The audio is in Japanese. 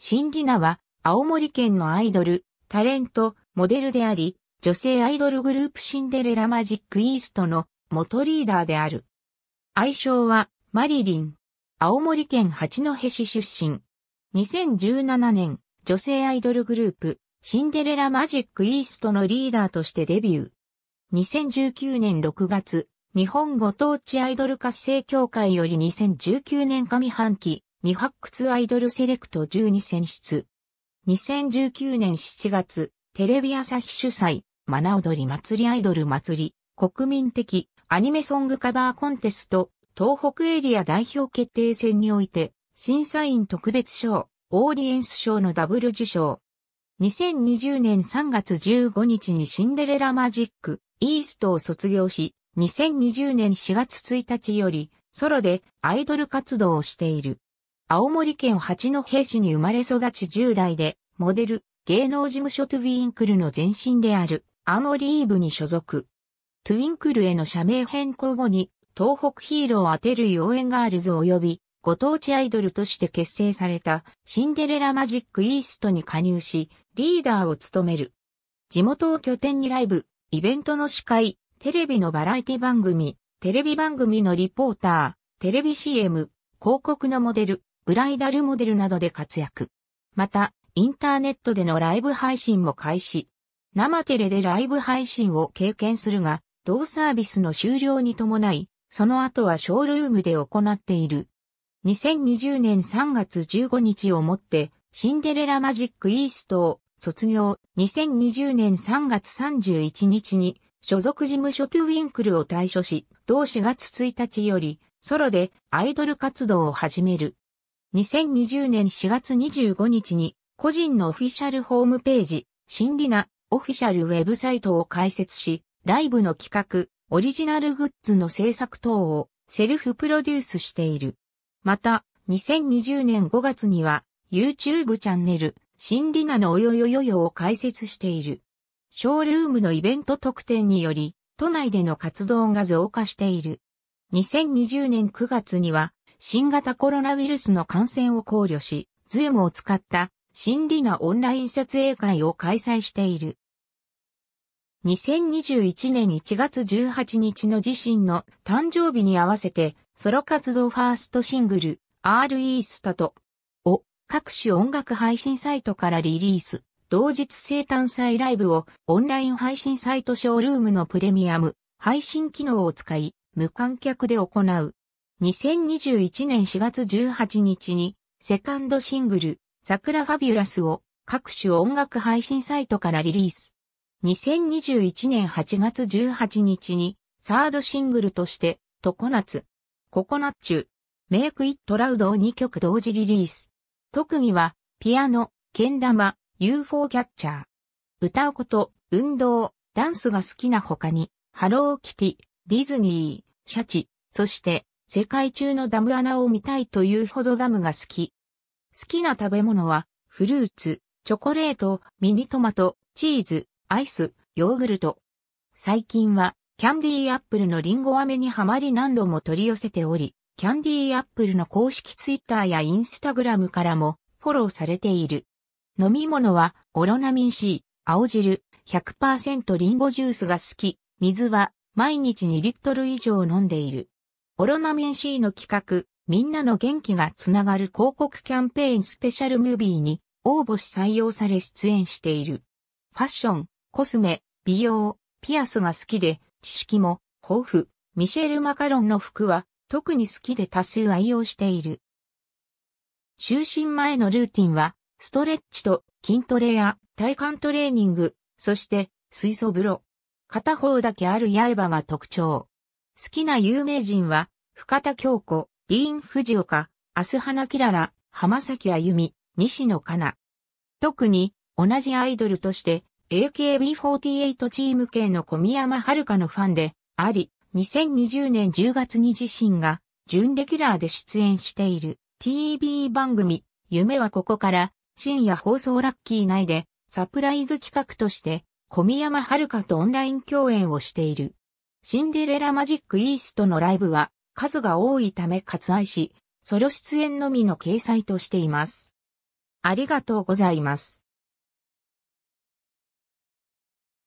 シンディナは、青森県のアイドル、タレント、モデルであり、女性アイドルグループシンデレラマジックイーストの元リーダーである。愛称は、マリリン。青森県八戸市出身。2017年、女性アイドルグループ、シンデレラマジックイーストのリーダーとしてデビュー。2019年6月、日本ご当地アイドル活性協会より2019年上半期、未発掘アイドルセレクト12選出。2019年7月、テレビ朝日主催、マナ踊り祭りアイドル祭り、国民的アニメソングカバーコンテスト、東北エリア代表決定戦において、審査員特別賞、オーディエンス賞のダブル受賞。2020年3月15日にシンデレラマジック、イーストを卒業し、2020年4月1日より、ソロでアイドル活動をしている。青森県八戸市に生まれ育ち10代で、モデル、芸能事務所トゥインクルの前身である、アーモリーブに所属。トゥインクルへの社名変更後に、東北ヒーローを当てる応援ガールズ及び、ご当地アイドルとして結成された、シンデレラマジックイーストに加入し、リーダーを務める。地元を拠点にライブ、イベントの司会、テレビのバラエティ番組、テレビ番組のリポーター、テレビ CM、広告のモデル、ブライダルモデルなどで活躍。また、インターネットでのライブ配信も開始。生テレでライブ配信を経験するが、同サービスの終了に伴い、その後はショールームで行っている。2020年3月15日をもって、シンデレラマジックイーストを卒業。2020年3月31日に、所属事務所トゥウィンクルを退所し、同4月1日より、ソロでアイドル活動を始める。2020年4月25日に個人のオフィシャルホームページ、シンリナオフィシャルウェブサイトを開設し、ライブの企画、オリジナルグッズの制作等をセルフプロデュースしている。また、2020年5月には YouTube チャンネル、シンリナのおよよよよを開設している。ショールームのイベント特典により、都内での活動が増加している。2020年9月には、新型コロナウイルスの感染を考慮し、ズームを使った心理なオンライン撮影会を開催している。2021年1月18日の自身の誕生日に合わせて、ソロ活動ファーストシングル、R e スタと、を各種音楽配信サイトからリリース。同日生誕祭ライブをオンライン配信サイトショールームのプレミアム配信機能を使い、無観客で行う。2021年4月18日に、セカンドシングル、桜ファビュラスを各種音楽配信サイトからリリース。2021年8月18日に、サードシングルとして、常夏、ココナッチュ、メイクイットラウドを2曲同時リリース。特技は、ピアノ、剣玉、UFO キャッチャー。歌うこと、運動、ダンスが好きな他に、ハローキティ、ディズニー、シャチ、そして、世界中のダム穴を見たいというほどダムが好き。好きな食べ物は、フルーツ、チョコレート、ミニトマト、チーズ、アイス、ヨーグルト。最近は、キャンディーアップルのリンゴ飴にはまり何度も取り寄せており、キャンディーアップルの公式ツイッターやインスタグラムからもフォローされている。飲み物は、オロナミン C、青汁、100%リンゴジュースが好き、水は毎日2リットル以上飲んでいる。オロナミン C の企画、みんなの元気がつながる広告キャンペーンスペシャルムービーに応募し採用され出演している。ファッション、コスメ、美容、ピアスが好きで、知識も豊富。ミシェル・マカロンの服は特に好きで多数愛用している。就寝前のルーティンは、ストレッチと筋トレや体幹トレーニング、そして水素風呂。片方だけある刃が特徴。好きな有名人は、深田京子、ディーン・藤岡、アスハナ・キララ、浜崎あゆみ、西野カナ。特に、同じアイドルとして、AKB48 チーム系の小宮山遥のファンで、あり、2020年10月に自身が、準レギュラーで出演している、TV 番組、夢はここから、深夜放送ラッキー内で、サプライズ企画として、小宮山遥とオンライン共演をしている。シンデレラマジックイーストのライブは、数が多いため割愛し、ソロ出演のみの掲載としています。ありがとうございます。